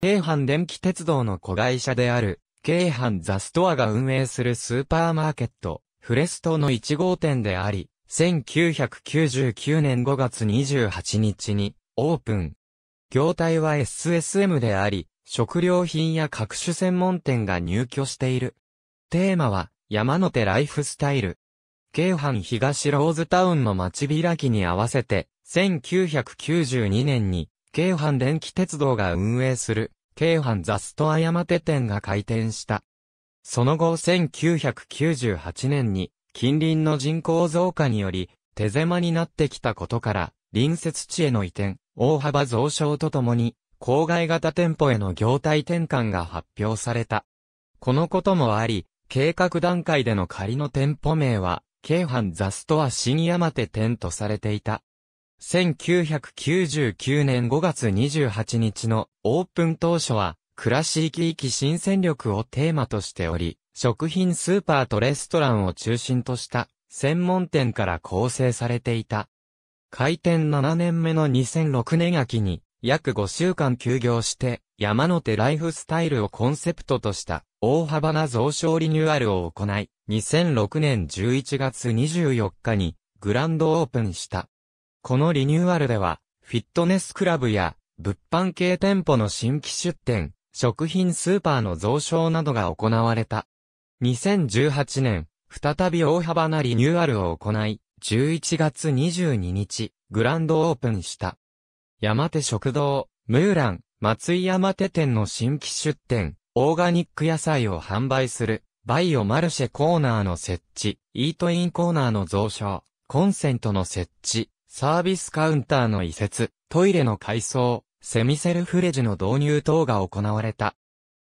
京阪電気鉄道の子会社である、京阪ザストアが運営するスーパーマーケット、フレストの1号店であり、1999年5月28日にオープン。業態は SSM であり、食料品や各種専門店が入居している。テーマは、山の手ライフスタイル。京阪東ローズタウンの街開きに合わせて、1992年に京阪電気鉄道が運営する、京阪ザトア山手店が開店した。その後1998年に、近隣の人口増加により、手狭になってきたことから、隣接地への移転、大幅増床とともに、郊外型店舗への業態転換が発表された。このこともあり、計画段階での仮の店舗名は、京阪ザストア新山手店とされていた。1999年5月28日のオープン当初は、暮らし生き生き新戦力をテーマとしており、食品スーパーとレストランを中心とした専門店から構成されていた。開店7年目の2006年秋に約5週間休業して山手ライフスタイルをコンセプトとした大幅な増床リニューアルを行い、2006年11月24日にグランドオープンした。このリニューアルでは、フィットネスクラブや、物販系店舗の新規出店、食品スーパーの増床などが行われた。2018年、再び大幅なリニューアルを行い、11月22日、グランドオープンした。山手食堂、ムーラン、松井山手店の新規出店、オーガニック野菜を販売する、バイオマルシェコーナーの設置、イートインコーナーの増床、コンセントの設置、サービスカウンターの移設、トイレの改装、セミセルフレジの導入等が行われた。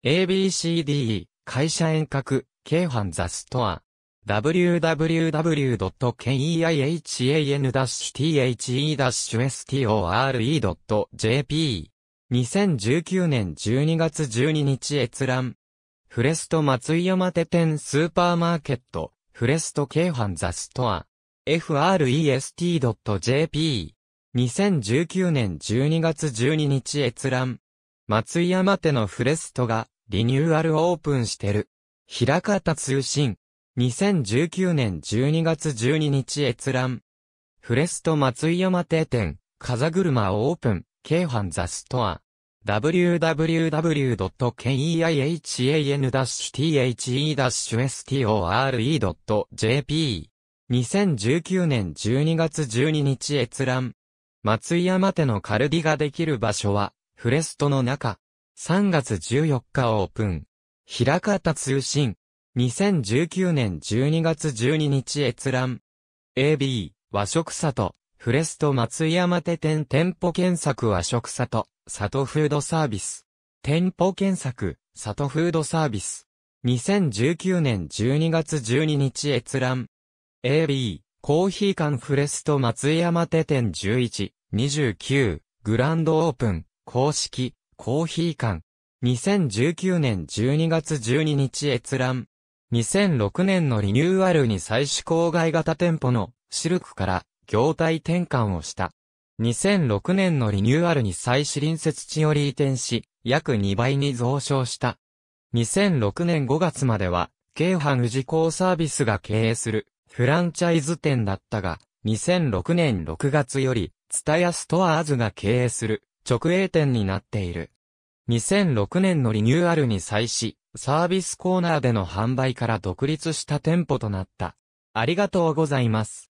ABCDE、会社遠隔、京阪ザストア。www.keihan-the-store.jp 2019年12月12日閲覧。フレスト松井山手店スーパーマーケット、フレスト京阪ザストア。frest.jp。2019年12月12日閲覧。松山手のフレストがリニューアルオープンしてる。平方通信。2019年12月12日閲覧。フレスト松山手店、風車オープン、京阪ザストア。www.keihan-the-ste-store.jp 2019年12月12日閲覧。松井山手のカルディができる場所は、フレストの中。3月14日オープン。平方通信。2019年12月12日閲覧。AB、和食里、フレスト松井山手店店舗検索和食里、里フードサービス。店舗検索、里フードサービス。2019年12月12日閲覧。AB、コーヒー館フレスト松山手店11、29、グランドオープン、公式、コーヒー館。2019年12月12日閲覧。2006年のリニューアルに再試行外型店舗のシルクから業態転換をした。2006年のリニューアルに再市隣接地より移転し、約2倍に増床した。2006年5月までは、京阪宇治港サービスが経営するフランチャイズ店だったが、2006年6月より、ツタヤストアーズが経営する直営店になっている。2006年のリニューアルに際し、サービスコーナーでの販売から独立した店舗となった。ありがとうございます。